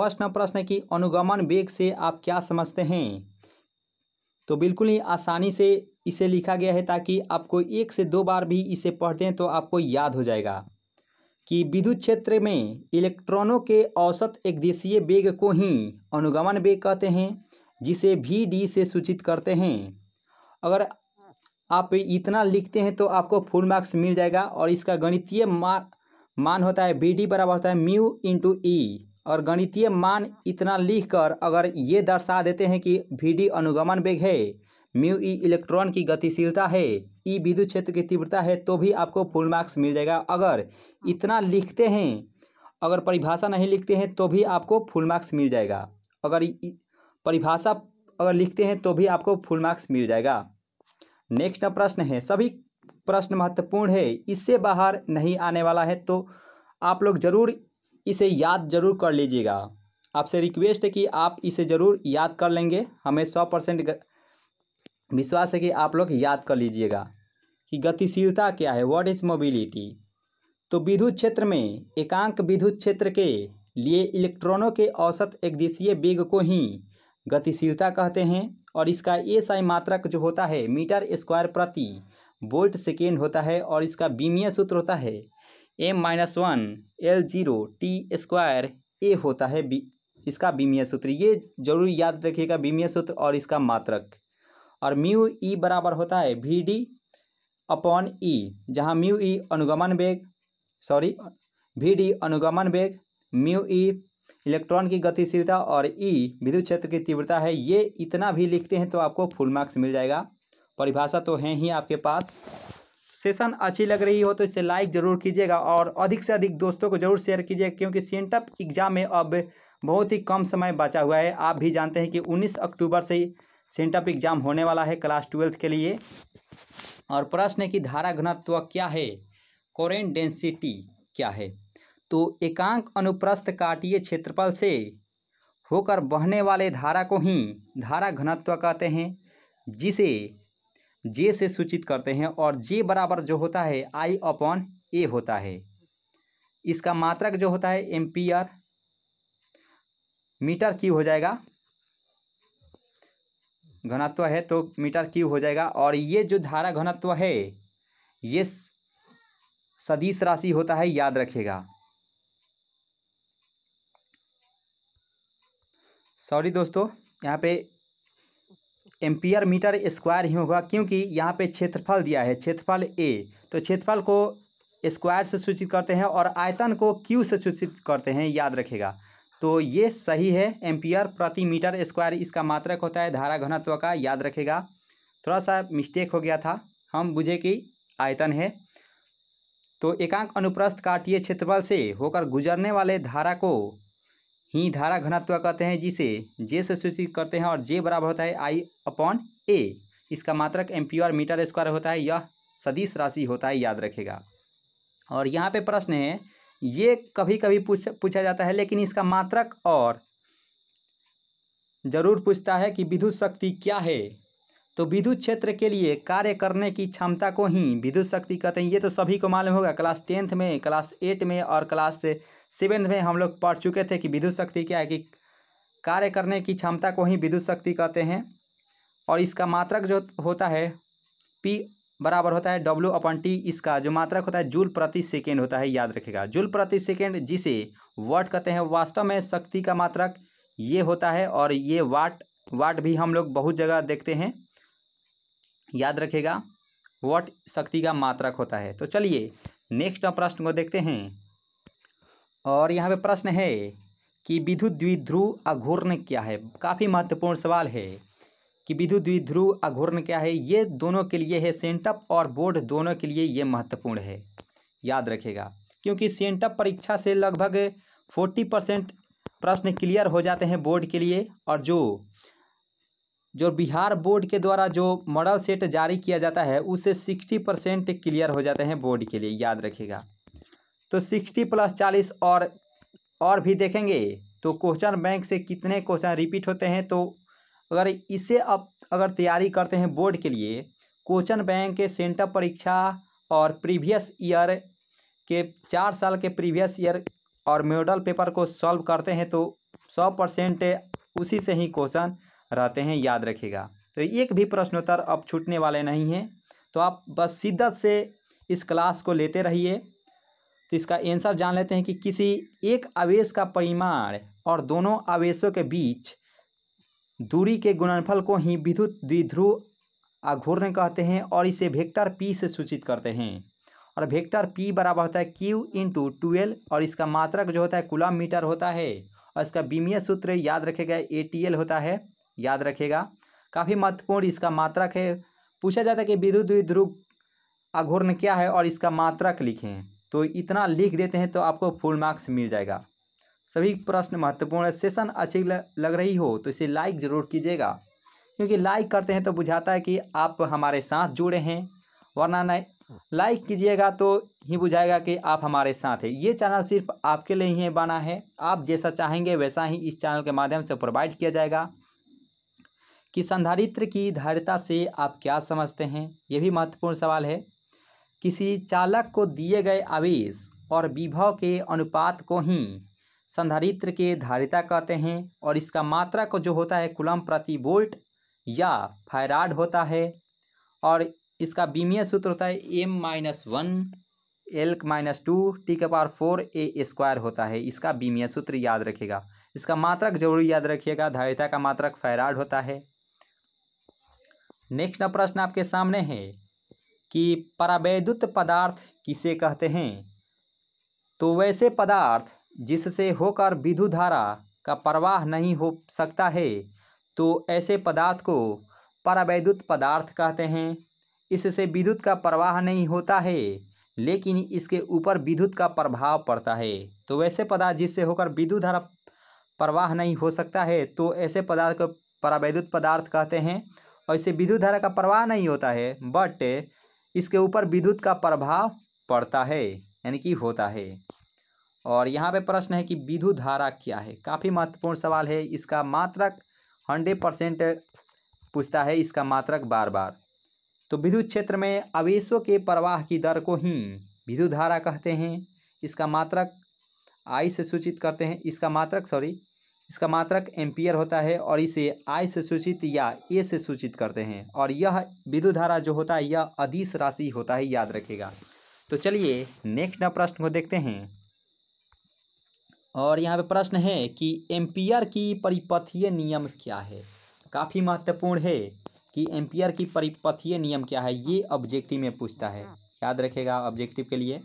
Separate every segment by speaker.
Speaker 1: First number प्रश्न है कि अनुगमन वेग से आप क्या समझते हैं तो बिल्कुल ही आसानी से इसे लिखा गया है ताकि आपको एक से दो बार भी इसे पढ़ते हैं तो आपको याद हो जाएगा कि विद्युत क्षेत्र में इलेक्ट्रॉनों के औसत एक देशीय वेग को ही अनुगमन वेग कहते हैं जिसे भी डी से सूचित करते हैं अगर आप इतना लिखते हैं तो आपको फुल मार्क्स मिल जाएगा और इसका गणितीय मान होता है बी डी बराबर होता है म्यू इंटू ई और गणितीय मान इतना लिखकर अगर ये दर्शा देते हैं कि वी डी अनुगमन वेग है म्यू ई इलेक्ट्रॉन की गतिशीलता है ई e विद्युत क्षेत्र की तीव्रता है तो भी आपको फुल मार्क्स मिल जाएगा अगर इतना लिखते हैं अगर परिभाषा नहीं लिखते हैं तो भी आपको फुल मार्क्स मिल जाएगा अगर परिभाषा अगर लिखते हैं तो भी आपको फुल मार्क्स मिल जाएगा नेक्स्ट प्रश्न है सभी प्रश्न महत्वपूर्ण है इससे बाहर नहीं आने वाला है तो आप लोग ज़रूर इसे याद जरूर कर लीजिएगा आपसे रिक्वेस्ट है कि आप इसे ज़रूर याद कर लेंगे हमें सौ परसेंट विश्वास है कि आप लोग याद कर लीजिएगा कि गतिशीलता क्या है व्हाट इज़ मोबिलिटी तो विद्युत क्षेत्र में एकांक विद्युत क्षेत्र के लिए इलेक्ट्रॉनों के औसत एकदिशीय वेग को ही गतिशीलता कहते हैं और इसका एस आई मात्रक जो होता है मीटर स्क्वायर प्रति वोल्ट सेकेंड होता है और इसका बीमिया सूत्र होता है M minus one L zero T square A होता है बी इसका बीमिया सूत्र ये जरूर याद रखिएगा बीमिया सूत्र और इसका मात्रक और म्यू ई बराबर होता है वी डी अपॉन ई जहाँ म्यू ई अनुगमन वेग सॉरी वी डी अनुगमन वेग म्यू ई इलेक्ट्रॉन की गतिशीलता और ई विद्युत क्षेत्र की तीव्रता है ये इतना भी लिखते हैं तो आपको फुल मार्क्स मिल जाएगा परिभाषा तो है ही आपके पास सेशन अच्छी लग रही हो तो इसे लाइक ज़रूर कीजिएगा और अधिक से अधिक दोस्तों को ज़रूर शेयर कीजिएगा क्योंकि सेंटअप एग्ज़ाम में अब बहुत ही कम समय बचा हुआ है आप भी जानते हैं कि 19 अक्टूबर से ही सेंटअप एग्ज़ाम होने वाला है क्लास ट्वेल्थ के लिए और प्रश्न है कि धारा घनत्व क्या है कोरेंट डेंसिटी क्या है तो एकांक अनुप्रस्थ काटीय क्षेत्रफल से होकर बहने वाले धारा को ही धारा घनत्व कहते हैं जिसे जे से सूचित करते हैं और जे बराबर जो होता है आई अपॉन ए होता है इसका मात्रक जो होता है एम्पियर मीटर क्यू हो जाएगा घनत्व है तो मीटर क्यू हो जाएगा और ये जो धारा घनत्व है ये सदिश राशि होता है याद रखेगा सॉरी दोस्तों यहाँ पे एम्पियर मीटर स्क्वायर ही होगा क्योंकि यहाँ पे क्षेत्रफल दिया है क्षेत्रफल ए तो क्षेत्रफल को स्क्वायर से सूचित करते हैं और आयतन को क्यू से सूचित करते हैं याद रखेगा तो ये सही है एम्पियर प्रति मीटर स्क्वायर इसका मात्रक होता है धारा घनत्व का याद रखेगा थोड़ा सा मिस्टेक हो गया था हम बुझे कि आयतन है तो एकांक अनुप्रस्थ काटीय क्षेत्रफल से होकर गुजरने वाले धारा को ही धारा घनत्व कहते हैं जिसे जे से सूचित करते हैं और जे बराबर होता है आई अपॉन ए इसका मात्रक एम्प्योर मीटर स्क्वायर होता है यह सदिश राशि होता है याद रखेगा और यहाँ पे प्रश्न है ये कभी कभी पूछ पूछा जाता है लेकिन इसका मात्रक और ज़रूर पूछता है कि विद्युत शक्ति क्या है तो विद्युत क्षेत्र के लिए कार्य करने की क्षमता को ही विद्युत शक्ति कहते हैं ये तो सभी को मालूम होगा क्लास टेंथ में क्लास एट में और क्लास सेवेंथ में हम लोग पढ़ चुके थे कि विद्युत शक्ति क्या है कि कार्य करने की क्षमता को ही विद्युत शक्ति कहते हैं और इसका मात्रक जो होता है पी बराबर होता है डब्ल्यू अपन टी इसका जो मात्रक होता है जूल प्रति सेकेंड होता है याद रखेगा जूल प्रति सेकेंड जिसे वाट कहते हैं वास्तव में शक्ति का मात्रक ये होता है और ये वाट वाट भी हम लोग बहुत जगह देखते हैं याद रखेगा वॉट शक्ति का मात्रक होता है तो चलिए नेक्स्ट प्रश्न को देखते हैं और यहाँ पे प्रश्न है कि विद्युत द्विध्रुव अघूर्ण क्या है काफ़ी महत्वपूर्ण सवाल है कि विद्युत द्विध्रुव अघूर्ण क्या है ये दोनों के लिए है सेंटअप और बोर्ड दोनों के लिए ये महत्वपूर्ण है याद रखेगा क्योंकि सेंटअप परीक्षा से लगभग फोर्टी परसेंट प्रश्न क्लियर हो जाते हैं बोर्ड के लिए और जो जो बिहार बोर्ड के द्वारा जो मॉडल सेट जारी किया जाता है उसे सिक्सटी परसेंट क्लियर हो जाते हैं बोर्ड के लिए याद रखिएगा तो सिक्सटी प्लस चालीस और और भी देखेंगे तो क्वेश्चन बैंक से कितने क्वेश्चन रिपीट होते हैं तो अगर इसे अब अगर तैयारी करते हैं बोर्ड के लिए क्वेश्चन बैंक के सेंटर परीक्षा और प्रीवियस ईयर के चार साल के प्रीवियस ईयर और मॉडल पेपर को सॉल्व करते हैं तो सौ परसेंट उसी से ही क्वेश्चन रहते हैं याद रखिएगा तो एक भी प्रश्नोत्तर अब छूटने वाले नहीं हैं तो आप बस शिद्दत से इस क्लास को लेते रहिए तो इसका आंसर जान लेते हैं कि किसी एक आवेश का परिमाण और दोनों आवेशों के बीच दूरी के गुणनफल को ही विद्युत द्विध्रुव आघूर्ण कहते हैं और इसे वेक्टर पी से सूचित करते हैं और वेक्टर पी बराबर होता है क्यू इंटू ट्वेल्व और इसका मात्रक जो होता है कुलम मीटर होता है और इसका बीमीय सूत्र याद रखेगा ए टी एल होता है याद रखेगा काफ़ी महत्वपूर्ण इसका मात्रक है पूछा जाता है कि विद्युत विद्रुप अघूर्ण क्या है और इसका मात्रक लिखें तो इतना लिख देते हैं तो आपको फुल मार्क्स मिल जाएगा सभी प्रश्न महत्वपूर्ण है सेशन अच्छी लग रही हो तो इसे लाइक ज़रूर कीजिएगा क्योंकि लाइक करते हैं तो बुझाता है कि आप हमारे साथ जुड़े हैं वरना नहीं लाइक कीजिएगा तो ही बुझाएगा कि आप हमारे साथ हैं ये चैनल सिर्फ आपके लिए ही बना है आप जैसा चाहेंगे वैसा ही इस चैनल के माध्यम से प्रोवाइड किया जाएगा कि संधारित्र की धारिता से आप क्या समझते हैं ये भी महत्वपूर्ण सवाल है किसी चालक को दिए गए आवेश और विभव के अनुपात को ही संधारित्र के धारिता कहते हैं और इसका मात्रा को जो होता है कुलम प्रति वोल्ट या फायराड होता है और इसका बीमिया सूत्र होता है M minus one L minus two T के पावर फोर ए स्क्वायर होता है इसका बीमिया सूत्र याद रखेगा इसका मात्रक जरूर याद रखिएगा धारिता का मात्रक फैराड होता है नेक्स्ट प्रश्न आपके सामने है कि परावैद्युत पदार्थ किसे कहते हैं तो वैसे पदार्थ जिससे होकर विधु धारा का प्रवाह नहीं हो सकता है तो ऐसे पदार्थ को परावैद्युत पदार्थ कहते हैं इससे विद्युत का प्रवाह नहीं होता है लेकिन इसके ऊपर विद्युत का प्रभाव पड़ता है तो वैसे पदार्थ जिससे होकर विद्युत धारा प्रवाह नहीं हो सकता है तो ऐसे पदार्थ को परावैद्युत पदार्थ कहते हैं और इससे विद्युत धारा का प्रवाह नहीं होता है बट इसके ऊपर विद्युत का प्रभाव पड़ता है यानी कि होता है और यहाँ पे प्रश्न है कि विद्युत धारा क्या है काफ़ी महत्वपूर्ण सवाल है इसका मात्रक हंड्रेड परसेंट पूछता है इसका मात्रक बार बार तो विद्युत क्षेत्र में आवेशों के प्रवाह की दर को ही विद्युत धारा कहते हैं इसका मात्रक आई से सूचित करते हैं इसका मात्रक सॉरी इसका मात्रक एम्पियर होता है और इसे आई से सूचित या ए से सूचित करते हैं और यह विद्युत धारा जो होता है यह अधिस राशि होता है याद रखेगा तो चलिए नेक्स्ट प्रश्न को देखते हैं और यहाँ पे प्रश्न है कि एम्पियर की परिपथीय नियम क्या है काफ़ी महत्वपूर्ण है कि एम्पियर की परिपथीय नियम क्या है ये ऑब्जेक्टिव में पूछता है याद रखेगा ऑब्जेक्टिव के लिए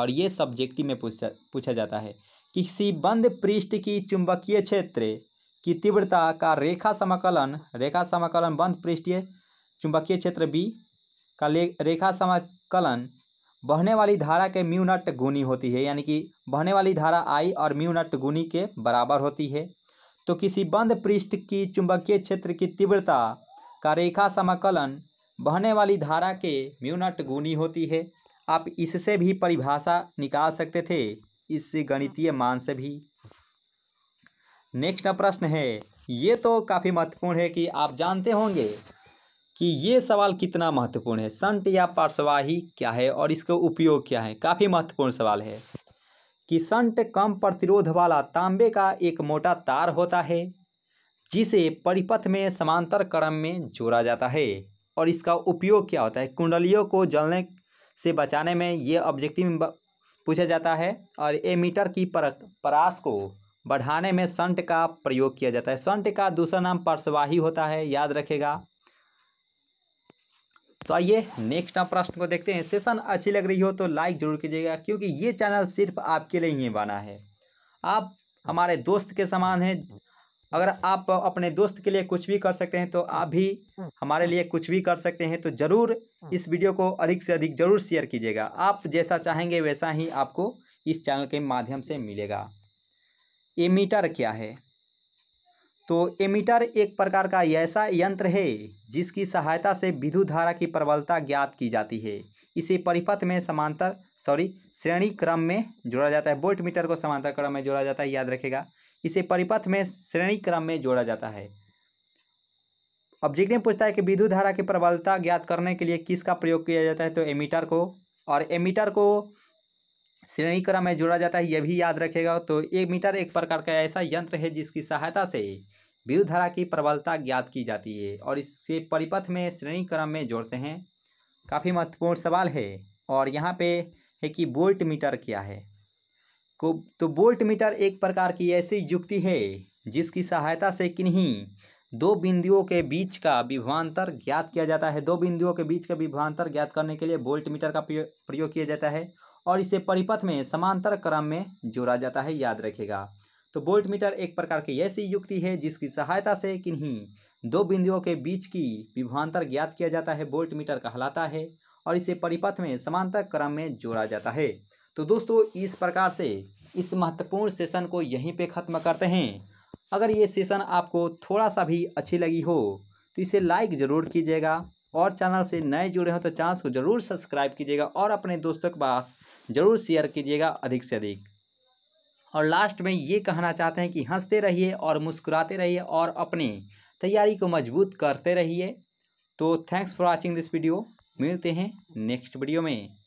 Speaker 1: और ये सब्जेक्टिव में पूछा पूछा जाता है किसी बंद पृष्ठ की चुंबकीय क्षेत्र की तीव्रता का रेखा समाकलन रेखा समाकलन बंद पृष्ठीय चुंबकीय क्षेत्र बी का रेखा समाकलन बहने वाली धारा के म्यूनट गुनी होती है यानी कि बहने वाली धारा आई और म्यूनट गुनी के बराबर होती है तो किसी बंद पृष्ठ की चुंबकीय क्षेत्र की तीव्रता का रेखा समाकलन बहने वाली धारा के म्यूनट गुनी होती है आप इससे भी परिभाषा निकाल सकते थे इससे गणितीय हाँ। मान से भी नेक्स्ट प्रश्न है ये तो काफ़ी महत्वपूर्ण है कि आप जानते होंगे कि ये सवाल कितना महत्वपूर्ण है संट या पार्श्वाही क्या है और इसका उपयोग क्या है काफ़ी महत्वपूर्ण सवाल है कि संट कम प्रतिरोध वाला तांबे का एक मोटा तार होता है जिसे परिपथ में समांतर क्रम में जोड़ा जाता है और इसका उपयोग क्या होता है कुंडलियों को जलने से बचाने में ये ऑब्जेक्टिव पूछा जाता है और एमीटर की पर, परास को बढ़ाने में संट का प्रयोग किया जाता है संट का दूसरा नाम परसवाही होता है याद रखेगा तो आइए नेक्स्ट आप प्रश्न को देखते हैं सेशन अच्छी लग रही हो तो लाइक जरूर कीजिएगा क्योंकि ये चैनल सिर्फ आपके लिए ही बना है आप हमारे दोस्त के समान हैं अगर आप अपने दोस्त के लिए कुछ भी कर सकते हैं तो आप भी हाँ। हमारे लिए कुछ भी कर सकते हैं तो ज़रूर हाँ। इस वीडियो को अधिक से अधिक ज़रूर शेयर कीजिएगा आप जैसा चाहेंगे वैसा ही आपको इस चैनल के माध्यम से मिलेगा एमीटर क्या है तो एमीटर एक प्रकार का ऐसा यंत्र है जिसकी सहायता से विद्युत धारा की प्रबलता ज्ञात की जाती है इसे परिपथ में समांतर सॉरी श्रेणी क्रम में जोड़ा जाता है वोल्ट मीटर को समांतर क्रम में जोड़ा जाता है याद रखेगा इसे परिपथ में श्रेणी क्रम में जोड़ा जाता है अब जिग्ने पूछता है कि विद्युत धारा की प्रबलता ज्ञात करने के लिए किसका प्रयोग किया जाता है तो एमीटर को और एमीटर को श्रेणी क्रम में जोड़ा जाता है यह भी याद रखेगा तो एक मीटर एक प्रकार का ऐसा यंत्र है जिसकी सहायता से विद्युत धारा की प्रबलता ज्ञात की जाती है और इससे परिपथ में श्रेणी क्रम में जोड़ते हैं काफ़ी महत्वपूर्ण सवाल है और यहाँ पे है कि वोल्ट मीटर क्या है को तो बोल्ट मीटर एक प्रकार की ऐसी युक्ति है जिसकी सहायता से किन्हीं दो बिंदुओं के बीच का विभवान्तर ज्ञात किया जाता है दो बिंदुओं के बीच का विभवान्तर ज्ञात करने के लिए बोल्ट मीटर का प्रयोग किया जाता है और इसे परिपथ में समांतर क्रम में जोड़ा जाता है याद रखेगा तो बोल्ट मीटर एक प्रकार की ऐसी युक्ति है जिसकी सहायता से किन्हीं दो बिंदुओं के बीच की विभवान्तर ज्ञात किया जाता है बोल्ट मीटर कहलाता है और इसे परिपथ में समांतर क्रम में जोड़ा जाता है तो दोस्तों इस प्रकार से इस महत्वपूर्ण सेशन को यहीं पे ख़त्म करते हैं अगर ये सेशन आपको थोड़ा सा भी अच्छी लगी हो तो इसे लाइक ज़रूर कीजिएगा और चैनल से नए जुड़े हो तो चैनल को ज़रूर सब्सक्राइब कीजिएगा और अपने दोस्तों के पास ज़रूर शेयर कीजिएगा अधिक से अधिक और लास्ट में ये कहना चाहते हैं कि हंसते रहिए और मुस्कुराते रहिए और अपनी तैयारी को मजबूत करते रहिए तो thanks for watching this video मिलते हैं नेक्स्ट वीडियो में